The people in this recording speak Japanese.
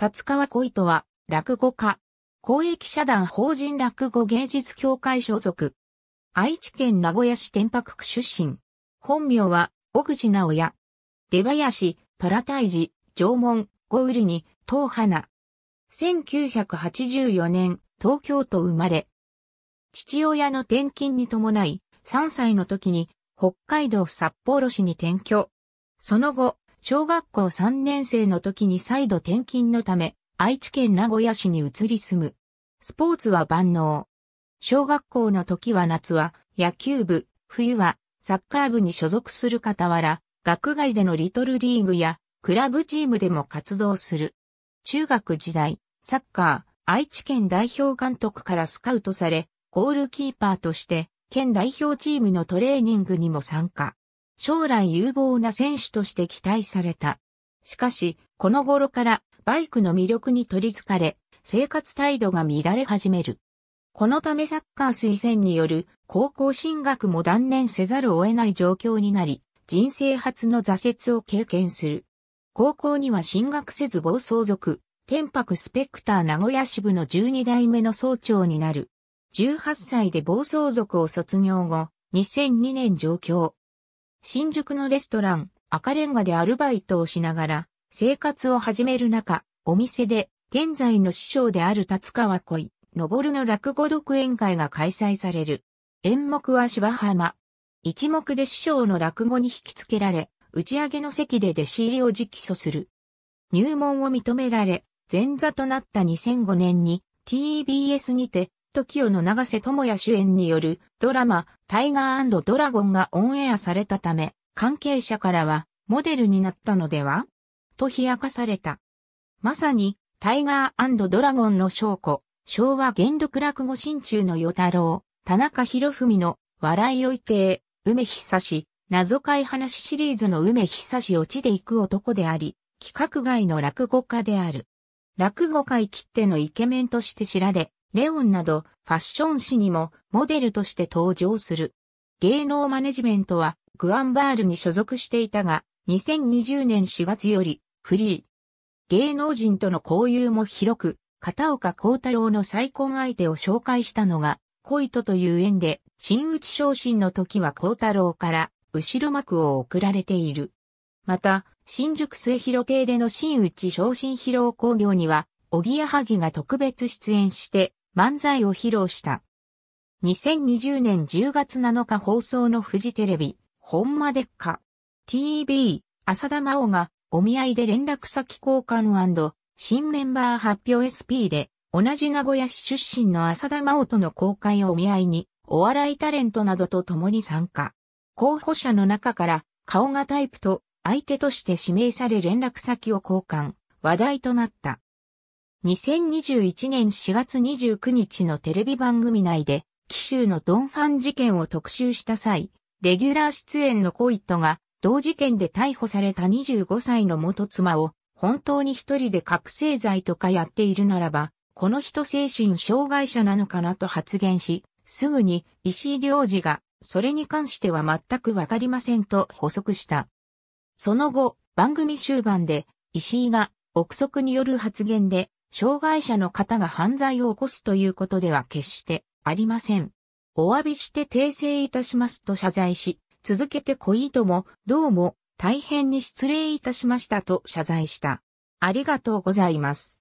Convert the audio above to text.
達川恋とは、落語家。公益社団法人落語芸術協会所属。愛知県名古屋市天白区出身。本名は、小口直也。出林、虎退治、縄文、小売に、東花。1984年、東京都生まれ。父親の転勤に伴い、3歳の時に、北海道札幌市に転居。その後、小学校3年生の時に再度転勤のため、愛知県名古屋市に移り住む。スポーツは万能。小学校の時は夏は野球部、冬はサッカー部に所属する傍ら、学外でのリトルリーグやクラブチームでも活動する。中学時代、サッカー、愛知県代表監督からスカウトされ、ゴールキーパーとして、県代表チームのトレーニングにも参加。将来有望な選手として期待された。しかし、この頃からバイクの魅力に取り憑かれ、生活態度が乱れ始める。このためサッカー推薦による高校進学も断念せざるを得ない状況になり、人生初の挫折を経験する。高校には進学せず暴走族、天白スペクター名古屋支部の12代目の総長になる。18歳で暴走族を卒業後、2002年上京。新宿のレストラン、赤レンガでアルバイトをしながら、生活を始める中、お店で、現在の師匠である立川恋、昇の落語独演会が開催される。演目は芝浜。一目で師匠の落語に引き付けられ、打ち上げの席で弟子入りを直訴する。入門を認められ、前座となった2005年に TBS にて t o k の長瀬智也主演によるドラマタイガードラゴンがオンエアされたため、関係者からはモデルになったのではと冷やかされた。まさにタイガードラゴンの証拠、昭和元禄落語心中の与太郎、田中博文の笑いをいて、梅久し、謎解話シリーズの梅久し落ちで行く男であり、企画外の落語家である。落語界きってのイケメンとして知られ、レオンなどファッション誌にもモデルとして登場する。芸能マネジメントはグアンバールに所属していたが、2020年4月よりフリー。芸能人との交友も広く、片岡幸太郎の再婚相手を紹介したのが、恋とという縁で、新内昇進の時は幸太郎から後ろ幕を送られている。また、新宿末広亭での新内昇進披露興行には、おぎやはぎが特別出演して、漫才を披露した。2020年10月7日放送のフジテレビ、本間でっか。TV、浅田真央が、お見合いで連絡先交換新メンバー発表 SP で、同じ名古屋市出身の浅田真央との公開をお見合いに、お笑いタレントなどと共に参加。候補者の中から、顔がタイプと、相手として指名され連絡先を交換、話題となった。2021年4月29日のテレビ番組内で、紀州のドンファン事件を特集した際、レギュラー出演のコイットが、同事件で逮捕された25歳の元妻を、本当に一人で覚醒剤とかやっているならば、この人精神障害者なのかなと発言し、すぐに石井良二が、それに関しては全くわかりませんと補足した。その後、番組終盤で、石井が、憶測による発言で、障害者の方が犯罪を起こすということでは決してありません。お詫びして訂正いたしますと謝罪し、続けて恋とも、どうも、大変に失礼いたしましたと謝罪した。ありがとうございます。